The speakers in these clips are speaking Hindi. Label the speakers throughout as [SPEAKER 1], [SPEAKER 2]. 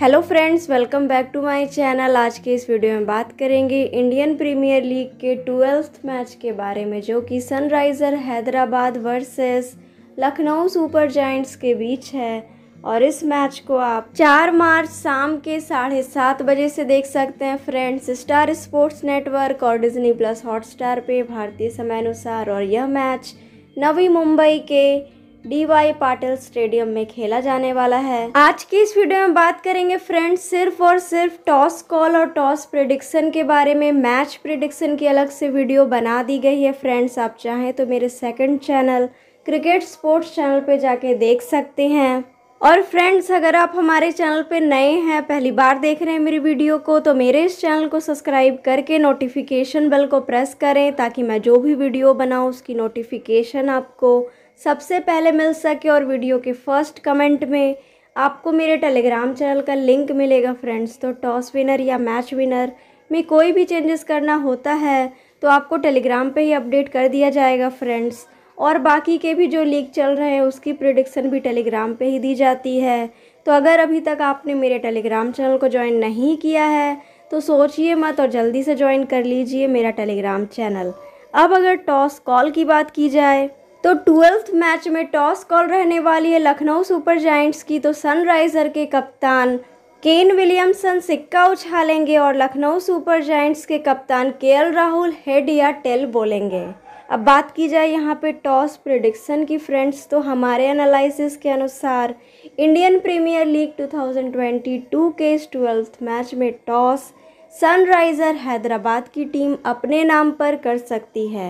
[SPEAKER 1] hello friends welcome back to my channel आज के इस वीडियो में बात करेंगे इंडियन प्रीमियर लीग के ट्वेल्थ मैच के बारे में जो कि Sunriser Hyderabad versus Lucknow Super Giants के बीच है और इस मैच को आप 4 मार्च शाम के साढ़े सात बजे से देख सकते हैं फ्रेंड्स स्टार स्पोर्ट्स नेटवर्क और डिज्नी प्लस हॉटस्टार पर भारतीय समयानुसार और यह मैच नवी मुंबई के डी वाई पाटिल स्टेडियम में खेला जाने वाला है आज की इस वीडियो में बात करेंगे फ्रेंड्स सिर्फ और सिर्फ टॉस कॉल और टॉस प्रिडिक्शन के बारे में मैच प्रिडिक्शन की अलग से वीडियो बना दी गई है फ्रेंड्स आप चाहें तो मेरे second channel cricket sports channel पे जाके देख सकते हैं और फ्रेंड्स अगर आप हमारे चैनल पे नए हैं पहली बार देख रहे हैं मेरी वीडियो को तो मेरे इस चैनल को सब्सक्राइब करके नोटिफिकेशन बेल को प्रेस करें ताकि मैं जो भी वीडियो बनाऊँ उसकी नोटिफिकेशन आपको सबसे पहले मिल सके और वीडियो के फर्स्ट कमेंट में आपको मेरे टेलीग्राम चैनल का लिंक मिलेगा फ्रेंड्स तो टॉस विनर या मैच विनर में कोई भी चेंजेस करना होता है तो आपको टेलीग्राम पे ही अपडेट कर दिया जाएगा फ्रेंड्स और बाकी के भी जो लीग चल रहे हैं उसकी प्रिडिक्शन भी टेलीग्राम पे ही दी जाती है तो अगर अभी तक आपने मेरे टेलीग्राम चैनल को ज्वाइन नहीं किया है तो सोचिए मत और जल्दी से ज्वाइन कर लीजिए मेरा टेलीग्राम चैनल अब अगर टॉस कॉल की बात की जाए तो ट्वेल्थ मैच में टॉस कॉल रहने वाली है लखनऊ सुपर जाइंट्स की तो सनराइजर के कप्तान केन विलियमसन सिक्का उछालेंगे और लखनऊ सुपर जाइंट्स के कप्तान के राहुल हेड या टेल बोलेंगे अब बात की जाए यहाँ पे टॉस प्रिडिक्शन की फ्रेंड्स तो हमारे एनालिसिस के अनुसार इंडियन प्रीमियर लीग 2022 के इस ट्वेल्थ मैच में टॉस सनराइज़र हैदराबाद की टीम अपने नाम पर कर सकती है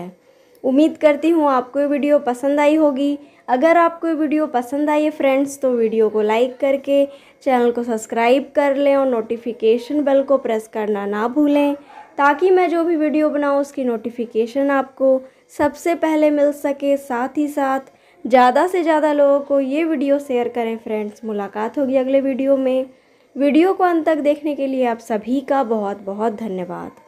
[SPEAKER 1] उम्मीद करती हूँ आपको ये वीडियो पसंद आई होगी अगर आपको ये वीडियो पसंद आई है फ्रेंड्स तो वीडियो को लाइक करके चैनल को सब्सक्राइब कर लें और नोटिफिकेशन बेल को प्रेस करना ना भूलें ताकि मैं जो भी वीडियो बनाऊँ उसकी नोटिफिकेशन आपको सबसे पहले मिल सके साथ ही साथ ज़्यादा से ज़्यादा लोगों को ये वीडियो शेयर करें फ्रेंड्स मुलाकात होगी अगले वीडियो में वीडियो को अंत तक देखने के लिए आप सभी का बहुत बहुत धन्यवाद